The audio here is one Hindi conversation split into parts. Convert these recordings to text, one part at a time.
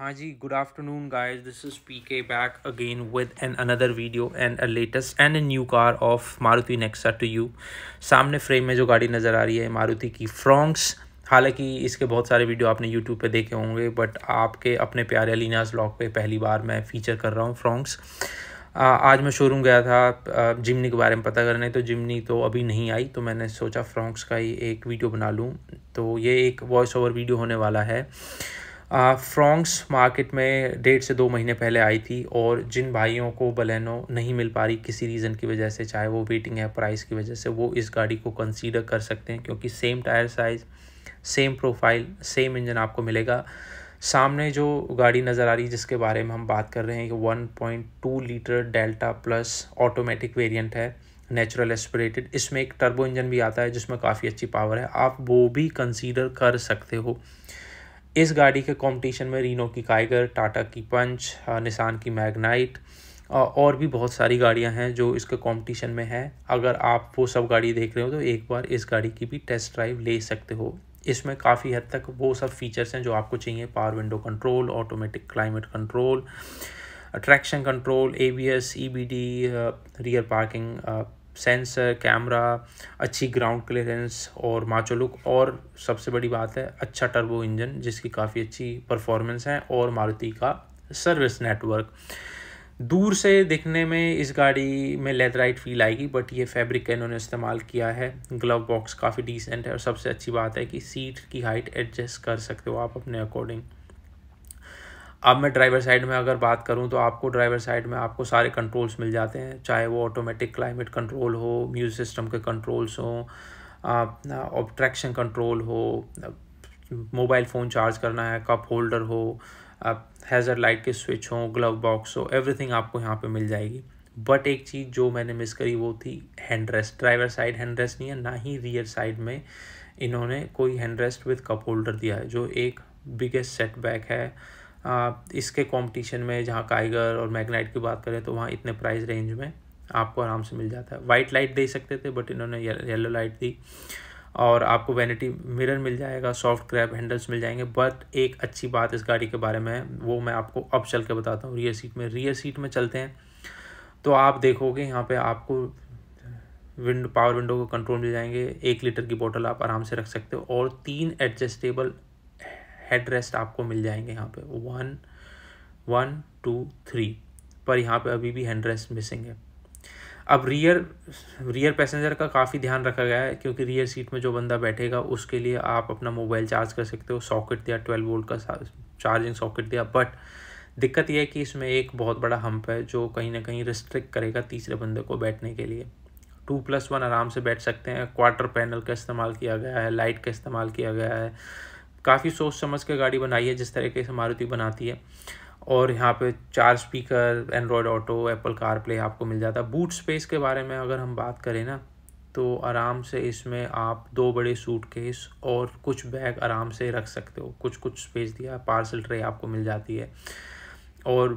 हाँ जी good afternoon guys this is P K back again with an another video and a latest and a new car of Maruti Nexa to you सामने फ्रेम में जो गाड़ी नज़र आ रही है मारुति की फ्रॉन्क्स हालांकि इसके बहुत सारे वीडियो आपने यूट्यूब पे देखे होंगे बट आपके अपने प्यारे अलीनाज ब्लॉग पे पहली बार मैं फ़ीचर कर रहा हूँ फ्रॉन्क्स आज मैं शोरूम गया था जिमनी के बारे में पता करने तो जिमनी तो अभी नहीं आई तो मैंने सोचा फ्रॉन्क्स का ही एक वीडियो बना लूँ तो ये एक वॉइस ओवर वीडियो होने वाला है फ्रॉन्क्स मार्केट में डेढ़ से दो महीने पहले आई थी और जिन भाइयों को बलेनो नहीं मिल पा रही किसी रीज़न की वजह से चाहे वो वेटिंग है प्राइस की वजह से वो इस गाड़ी को कंसीडर कर सकते हैं क्योंकि same tyre size same profile same engine आपको मिलेगा सामने जो गाड़ी नज़र आ रही जिसके बारे में हम बात कर रहे हैं कि one point two litre Delta plus automatic variant है नेचुरल एस्पिरेटेड इसमें एक टर्बो इंजन भी आता है जिसमें काफ़ी अच्छी पावर है आप वो भी कंसीडर कर सकते हो इस गाड़ी के कंपटीशन में रीनो की काइगर टाटा की पंच निसान uh, की मैगनाइट uh, और भी बहुत सारी गाड़ियां हैं जो इसके कंपटीशन में हैं अगर आप वो सब गाड़ी देख रहे हो तो एक बार इस गाड़ी की भी टेस्ट ड्राइव ले सकते हो इसमें काफ़ी हद तक वो सब फीचर्स हैं जो आपको चाहिए power window control automatic climate control attraction control A B S E B D rear parking sensor camera अच्छी ग्राउंड क्लियरेंस और माचो लुक और सबसे बड़ी बात है अच्छा टर्बो इंजन जिसकी काफ़ी अच्छी परफॉर्मेंस है और मारुति का सर्विस नेटवर्क दूर से दिखने में इस गाड़ी में लेदराइट फील आएगी बट ये फैब्रिक का इन्होंने इस्तेमाल किया है ग्लव बॉक्स काफ़ी डिसेंट है और सबसे अच्छी बात है कि सीट की हाइट एडजस्ट कर सकते हो आप अपने अकॉर्डिंग अब मैं ड्राइवर साइड में अगर बात करूँ तो आपको ड्राइवर साइड में आपको सारे कंट्रोल्स मिल जाते हैं चाहे वो ऑटोमेटिक क्लाइमेट कंट्रोल हो म्यूज़ सिस्टम के कंट्रोल्स हों ऑब्ट्रैक्शन कंट्रोल हो मोबाइल फ़ोन चार्ज करना है कप होल्डर हो हैज़र लाइट के स्विच हो ग्लव बॉक्स हो एवरीथिंग आपको यहाँ पे मिल जाएगी बट एक चीज़ जो मैंने मिस करी वो थी hand rest driver side hand rest नहीं है ना ही रियर साइड में इन्होंने कोई hand rest with cup holder दिया है जो एक बिगेस्ट सेटबैक है इसके कंपटीशन में जहाँ काइगर और मैग्नाइट की बात करें तो वहाँ इतने प्राइस रेंज में आपको आराम से मिल जाता है वाइट लाइट दे सकते थे बट इन्होंने येलो लाइट दी और आपको वैनिटी मिरर मिल जाएगा सॉफ्ट क्रैप हैंडल्स मिल जाएंगे बट एक अच्छी बात इस गाड़ी के बारे में वो मैं आपको अब चल के बताता हूँ रियर सीट में रियर सीट में चलते हैं तो आप देखोगे यहाँ पे आपको विंड पावर विंडो को कंट्रोल मिल जाएंगे एक लीटर की बोतल आप आराम से रख सकते हो और तीन एडजस्टेबल हेड रेस्ट आपको मिल जाएंगे यहाँ पे वन वन टू थ्री पर यहाँ पे अभी भी हैंड रेस्ट मिसिंग है अब रियर रियर पैसेंजर का काफ़ी ध्यान रखा गया है क्योंकि रियर सीट में जो बंदा बैठेगा उसके लिए आप अपना मोबाइल चार्ज कर सकते हो सॉकेट दिया ट्वेल्व वोल्ट का चार्जिंग सॉकेट दिया बट दिक्कत यह है कि इसमें एक बहुत बड़ा हम्प है जो कहीं ना कहीं रिस्ट्रिक्ट करेगा तीसरे बंदे को बैठने के लिए टू प्लस वन आराम से बैठ सकते हैं क्वार्टर पैनल का इस्तेमाल किया गया है लाइट का इस्तेमाल किया गया है काफ़ी सोच समझ कर गाड़ी बनाई है जिस तरीके से मारुति बनाती है और यहाँ पे चार speaker Android Auto Apple CarPlay आपको मिल जाता है बूट स्पेस के बारे में अगर हम बात करें ना तो आराम से इसमें आप दो बड़े सूटकेस और कुछ बैग आराम से रख सकते हो कुछ कुछ स्पेस दिया पार्सल ट्रे आपको मिल जाती है और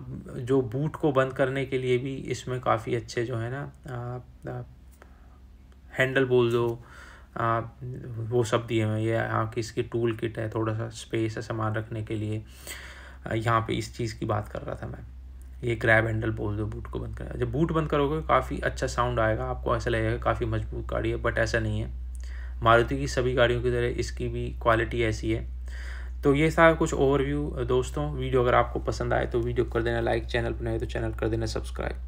जो बूट को बंद करने के लिए भी इसमें काफ़ी अच्छे जो है ना आ, आ, हैंडल बोल दो आ, वो सब दिए हुए हैं ये यहाँ की इसकी टूल किट है थोड़ा सा स्पेस है सामान रखने के लिए यहाँ पे इस चीज़ की बात कर रहा था मैं ये क्रैब हैंडल बोल दो बूट को बंद कर जब बूट बंद करोगे काफ़ी अच्छा साउंड आएगा आपको ऐसा लगेगा काफ़ी मजबूत गाड़ी है बट ऐसा नहीं है मारुति की सभी गाड़ियों की तरह इसकी भी क्वालिटी ऐसी है तो ये था कुछ ओवरव्यू दोस्तों वीडियो अगर आपको पसंद आए तो वीडियो कर देना लाइक चैनल पर नए तो चैनल कर देना सब्सक्राइब